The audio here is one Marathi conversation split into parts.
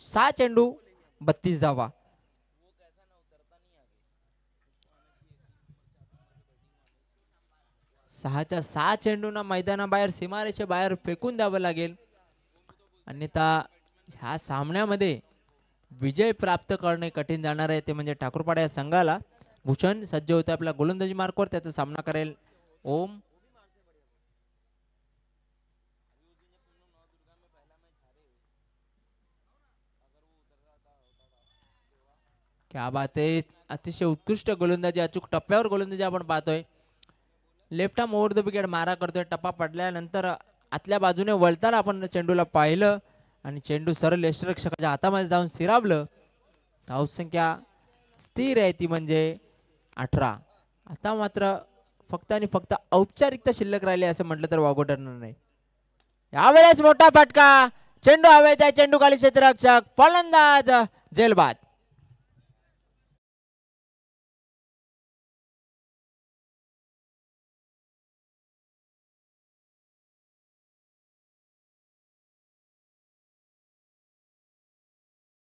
सहा चेंडू बत्तीस धावा सहाच्या सहा चेंडूंना मैदानाबाहेर सीमारेषे बाहेर फेकून द्यावं लागेल अन्यथा ह्या सामन्यामध्ये विजय प्राप्त करणे कठीण जाणार आहे ते म्हणजे ठाकूरपाड्या या संघाला भूषण सज्ज होते आपला गोलंदाजी मार्कवर त्याचा सामना करेल ओम त्या बात अतिशय उत्कृष्ट गोलंदाजी अचूक टप्प्यावर गोलंदाजी आपण पाहतोय left arm over the wicket मारा करतोय टप्पा पडल्यानंतर आतल्या बाजूने वळताना आपण चेंडूला पाहिलं आणि चेंडू सरळ यष्टरक्षकाच्या हातामध्ये जाऊन सिरावलं धावसंख्या स्थिर आहे ती म्हणजे अठरा आता मात्र फक्त आणि फक्त औपचारिकता शिल्लक राहिली असं म्हटलं तर वागो ठरणार नाही यावेळेस मोठा फटका चेंडू त्या चेंडू खाली क्षेत्ररक्षक फलंदाज जेलबाद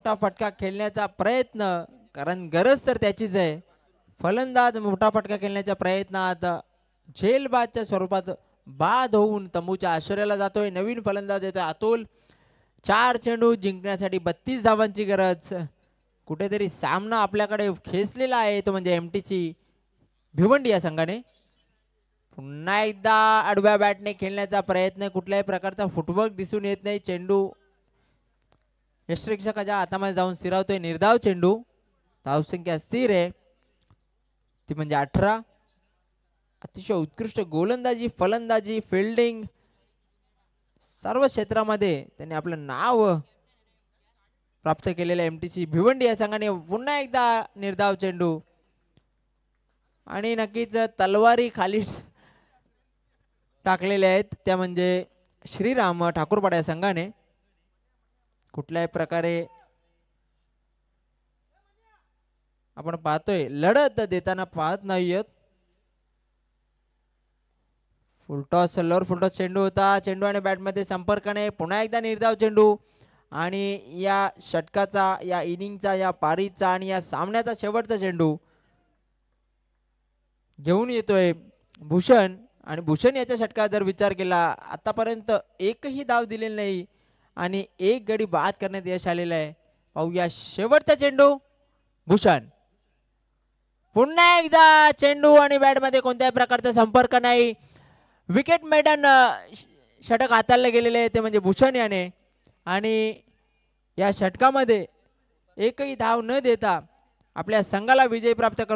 मोठा फटका खेळण्याचा प्रयत्न कारण गरज तर त्याचीच आहे फलंदाज मोठा फटका खेळण्याच्या प्रयत्नात झेलबादच्या स्वरूपात बाद होऊन तंबूच्या आश्चर्याला जातोय नवीन फलंदाज येतोय अतुल चार चेंडू जिंकण्यासाठी बत्तीस धावांची गरज कुठेतरी सामना आपल्याकडे खेचलेला आहे तो म्हणजे एम टीची भिवंडी या संघाने पुन्हा एकदा आडव्या बॅटने खेळण्याचा प्रयत्न कुठल्याही प्रकारचा फुटवर्क दिसून येत नाही चेंडू यष्टरक्षकाच्या हातामध्ये जाऊन स्थिरावतोय निर्धाव चेंडू धावसंख्या स्थिर आहे ती म्हणजे अठरा अतिशय उत्कृष्ट गोलंदाजी फलंदाजी फिल्डिंग सर्व क्षेत्रामध्ये त्यांनी आपलं नाव प्राप्त केलेलं एम टी सी भिवंडी या संघाने पुन्हा एकदा निर्धाव चेंडू आणि नक्कीच तलवारी खाली टाकलेल्या आहेत त्या म्हणजे श्रीराम ठाकूरपाडा या संघाने कुठल्याही प्रकारे आपण पाहतोय लढत देताना पाहत येत फुलटॉस सल्लोर फुलटॉस चेंडू होता चेंडू आणि बॅटमध्ये नाही पुन्हा एकदा निर्धाव चेंडू आणि या षटकाचा या इनिंगचा या पारीचा आणि या सामन्याचा शेवटचा चेंडू घेऊन येतोय भूषण आणि भूषण याच्या षटकाचा जर विचार केला आतापर्यंत एकही धाव दिलेली नाही आणि एक गडी बाद करण्यात यश आलेलं आहे पाहूया शेवटचा चेंडू भूषण पुन्हा एकदा चेंडू आणि बॅटमध्ये कोणत्याही प्रकारचा संपर्क नाही विकेट मेडन षटक हाताळलं गेलेले आहे ते म्हणजे भूषण याने आणि या षटकामध्ये एकही धाव न देता आपल्या संघाला विजय प्राप्त